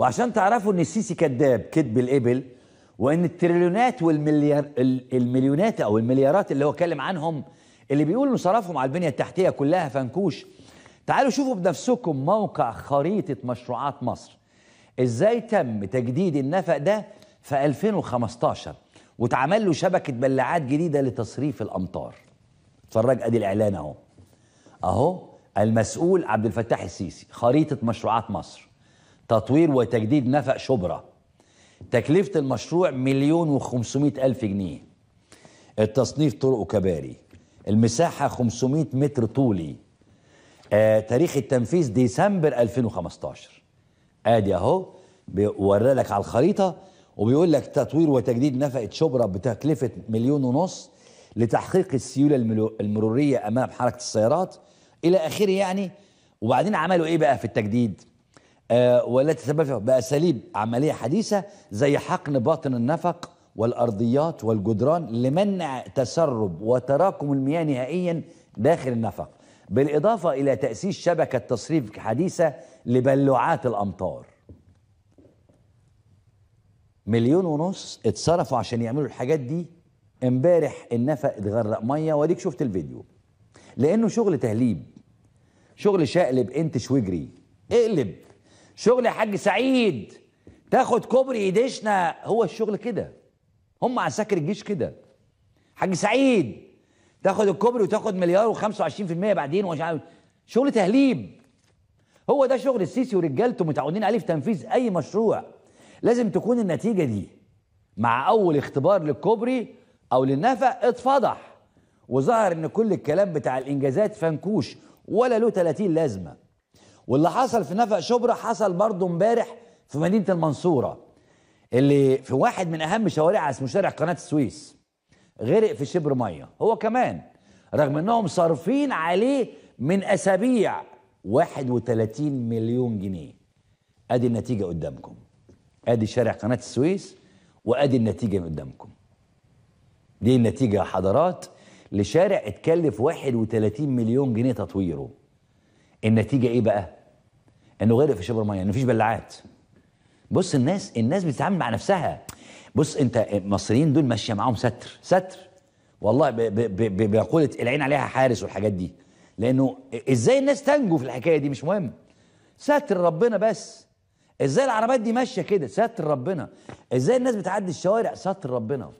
وعشان تعرفوا ان السيسي كذاب كذب الابل وان التريليونات والمليار المليونات او المليارات اللي هو اتكلم عنهم اللي بيقولوا صرفهم على البنيه التحتيه كلها فنكوش تعالوا شوفوا بنفسكم موقع خريطه مشروعات مصر ازاي تم تجديد النفق ده في 2015 واتعمل له شبكه بلاعات جديده لتصريف الامطار اتفرج ادي الاعلان اهو اهو المسؤول عبد الفتاح السيسي خريطه مشروعات مصر تطوير وتجديد نفق شبرا تكلفة المشروع مليون وخمسمائة ألف جنيه التصنيف طرق وكباري المساحة 500 متر طولي آه تاريخ التنفيذ ديسمبر 2015 ادي اهو بيوري لك على الخريطة وبيقول لك تطوير وتجديد نفقة شبرا بتكلفة مليون ونص لتحقيق السيولة المرورية أمام حركة السيارات إلى آخره يعني وبعدين عملوا إيه بقى في التجديد آه، ولا تتسبب بأساليب عملية حديثة زي حقن باطن النفق والأرضيات والجدران لمنع تسرب وتراكم المياه نهائيا داخل النفق بالإضافة إلى تأسيس شبكة تصريف حديثة لبلوعات الأمطار مليون ونص اتصرفوا عشان يعملوا الحاجات دي امبارح النفق اتغرق ميه واديك شفت الفيديو لانه شغل تهليب شغل شقلب انتش وجري اقلب شغل يا حاج سعيد تاخد كوبري ايديشنا هو الشغل كده هم عساكر الجيش كده حاج سعيد تاخد الكوبري وتاخد مليار و25% بعدين ومش عارف شغل تهليب هو ده شغل السيسي ورجالته متعودين عليه في تنفيذ اي مشروع لازم تكون النتيجه دي مع اول اختبار للكوبري او للنفق اتفضح وظهر ان كل الكلام بتاع الانجازات فنكوش ولا له 30 لازمه واللي حصل في نفق شبرا حصل برضه امبارح في مدينه المنصوره اللي في واحد من اهم شوارعها اسمه شارع قناه السويس غرق في شبر ميه هو كمان رغم انهم صارفين عليه من اسابيع 31 مليون جنيه ادي النتيجه قدامكم ادي شارع قناه السويس وادي النتيجه قدامكم دي النتيجه يا حضرات لشارع اتكلف 31 مليون جنيه تطويره النتيجه ايه بقى انه غرق في شبر ميه انه مفيش بلعات بص الناس الناس بتتعامل مع نفسها بص انت المصريين دول ماشيه معاهم ستر ستر والله بيقول العين عليها حارس والحاجات دي لانه ازاي الناس تنجو في الحكايه دي مش مهم ستر ربنا بس ازاي العربيات دي ماشيه كده ستر ربنا ازاي الناس بتعدي الشوارع ستر ربنا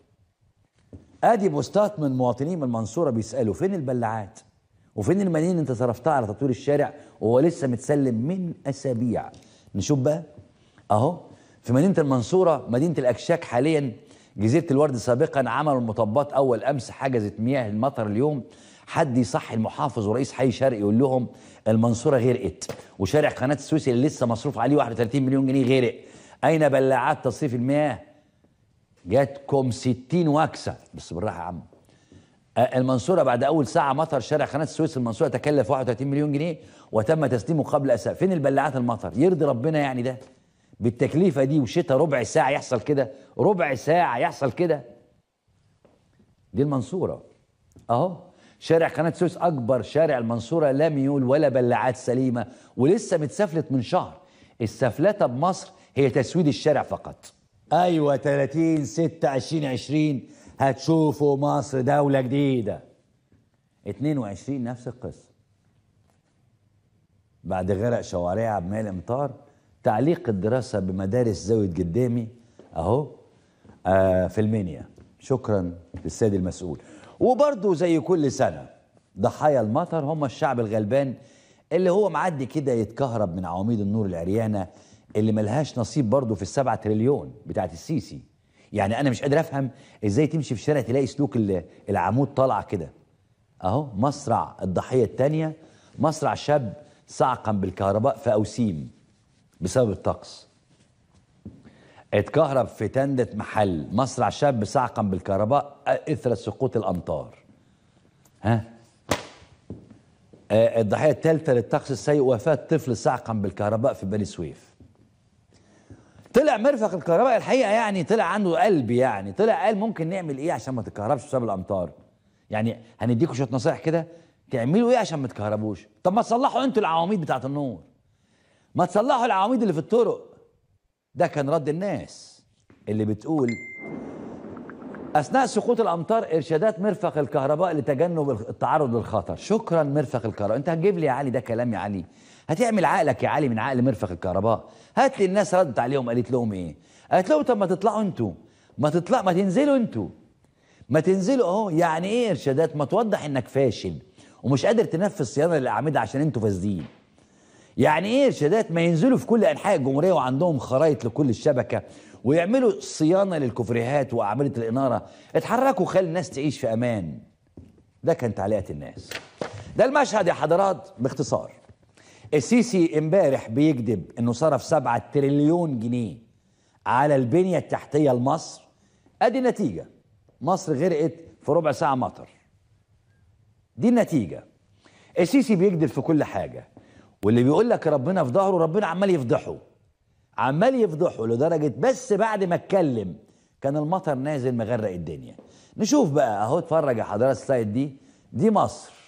ادي بوستات من مواطنين من المنصوره بيسالوا فين البلعات وفين المنين انت صرفتها على تطوير الشارع وهو لسه متسلم من اسابيع نشوف بقى اهو في مدينه المنصوره مدينه الاكشاك حاليا جزيره الورد سابقا عملوا المطبات اول امس حجزت مياه المطر اليوم حد يصحي المحافظ ورئيس حي شرقي يقول لهم المنصوره غرقت وشارع قناه السويس اللي لسه مصروف عليه 31 مليون جنيه غرق اين بلاعات تصريف المياه جاتكم 60 وكسه بس بالراحه يا عم آه، المنصورة بعد أول ساعة مطر شارع قناة السويس المنصورة تكلف 31 مليون جنيه وتم تسليمه قبل أسابيع فين البلاعات المطر يرضي ربنا يعني ده بالتكلفة دي وشتا ربع ساعة يحصل كده ربع ساعة يحصل كده دي المنصورة أهو شارع قناة السويس أكبر شارع المنصورة لا ميول ولا بلاعات سليمة ولسه متسفلت من شهر السفلتة بمصر هي تسويد الشارع فقط أيوة 30 6 20 20 هتشوفوا مصر دولة جديدة 22 نفس القصة بعد غرق شوارع عبد امطار تعليق الدراسة بمدارس زاوية قدامي أهو آه في المنيا شكرا للسيد المسؤول وبرضه زي كل سنة ضحايا المطر هم الشعب الغلبان اللي هو معدي كده يتكهرب من عواميد النور العريانة اللي ملهاش نصيب برضه في السبعة تريليون بتاعت السيسي يعني انا مش قادر افهم ازاي تمشي في الشارع تلاقي سلوك العمود طالعه كده اهو مصرع الضحيه الثانيه مصرع شاب صعقا بالكهرباء في اوسيم بسبب الطقس اتكهرب في تندة محل مصرع شاب صعقا بالكهرباء اثر سقوط الامطار ها آه، الضحيه الثالثه للطقس السيء وفاه طفل صعقا بالكهرباء في بني سويف طلع مرفق الكهرباء الحقيقه يعني طلع عنده قلب يعني طلع قال ممكن نعمل ايه عشان ما تتكهربش بسبب الامطار يعني هنديكم شويه نصايح كده تعملوا ايه عشان ما تتكهربوش طب ما تصلحوا انتوا العواميد بتاعه النور ما تصلحوا العواميد اللي في الطرق ده كان رد الناس اللي بتقول اثناء سقوط الامطار ارشادات مرفق الكهرباء لتجنب التعرض للخطر شكرا مرفق الكهرباء انت هتجيب لي يا علي ده كلام يا علي هتعمل عقلك يا علي من عقل مرفق الكهرباء هات لي الناس ردت عليهم قالت لهم ايه قالت لهم طب ما تطلعوا انتوا ما تطلع ما تنزلوا انتوا ما تنزلوا اهو يعني ايه ارشادات ما توضح انك فاشل ومش قادر تنفذ صيانه للاعمده عشان انتوا فاسدين يعني ايه ارشادات ما ينزلوا في كل انحاء الجمهوريه وعندهم خرايط لكل الشبكه ويعملوا صيانه للكفريهات واعمده الاناره اتحركوا خلي الناس تعيش في امان ده كان تعليقات الناس ده المشهد يا حضرات باختصار السيسي امبارح بيكذب انه صرف 7 تريليون جنيه على البنيه التحتيه لمصر ادي النتيجه مصر غرقت في ربع ساعه مطر دي النتيجه السيسي بيكذب في كل حاجه واللي بيقول لك ربنا في ظهره ربنا عمال يفضحه عمال يفضحه لدرجه بس بعد ما اتكلم كان المطر نازل مغرق الدنيا نشوف بقى اهو اتفرج يا حضرات السلايد دي دي مصر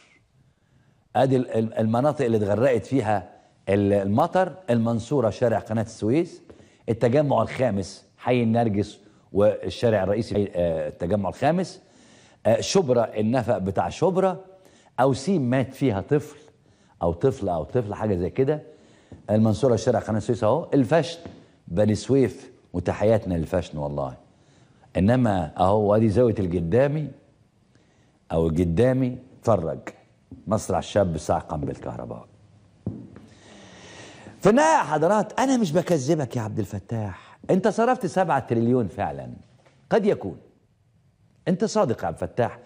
ادي المناطق اللي اتغرقت فيها المطر المنصوره شارع قناه السويس التجمع الخامس حي النرجس والشارع الرئيسي آه، التجمع الخامس آه، شبرا النفق بتاع شبرا او سيم مات فيها طفل او طفل او طفل حاجه زي كده المنصوره شارع قناه السويس اهو الفشن بني سويف وتحياتنا للفشن والله انما اهو ادي زاويه الجدامي او الجدامي اتفرج مصرع الشاب صعقا بالكهرباء في النهاية يا حضرات أنا مش بكذبك يا عبد الفتاح أنت صرفت سبعة تريليون فعلا قد يكون أنت صادق يا عبد الفتاح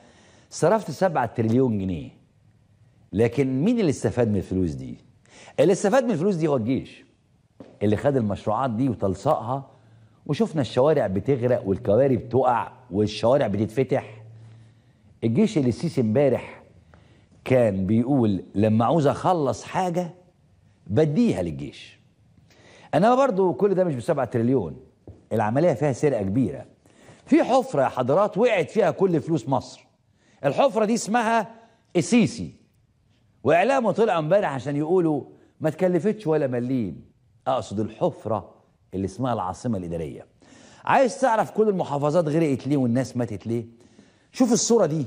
صرفت سبعة تريليون جنيه لكن مين اللي استفاد من الفلوس دي؟ اللي استفاد من الفلوس دي هو الجيش اللي خد المشروعات دي وتلصقها وشفنا الشوارع بتغرق والكواري بتقع والشوارع بتتفتح الجيش اللي السيسي امبارح كان بيقول لما عاوز اخلص حاجه بديها للجيش انما برضو كل ده مش ب تريليون العمليه فيها سرقه كبيره في حفره يا حضرات وقعت فيها كل فلوس مصر الحفره دي اسمها السيسي واعلامه طلع امبارح عشان يقولوا ما تكلفتش ولا مليم اقصد الحفره اللي اسمها العاصمه الاداريه عايز تعرف كل المحافظات غرقت ليه والناس ماتت ليه شوف الصوره دي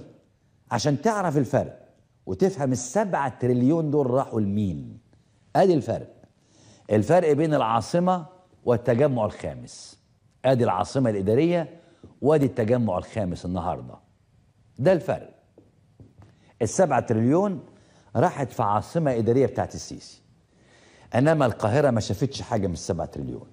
عشان تعرف الفرق وتفهم السبعة تريليون دول راحوا لمين ادي الفرق الفرق بين العاصمة والتجمع الخامس ادي العاصمة الإدارية وادي التجمع الخامس النهاردة ده الفرق السبعة تريليون راحت في عاصمة إدارية بتاعت السيسي انما القاهرة ما شافتش حاجة من السبعة تريليون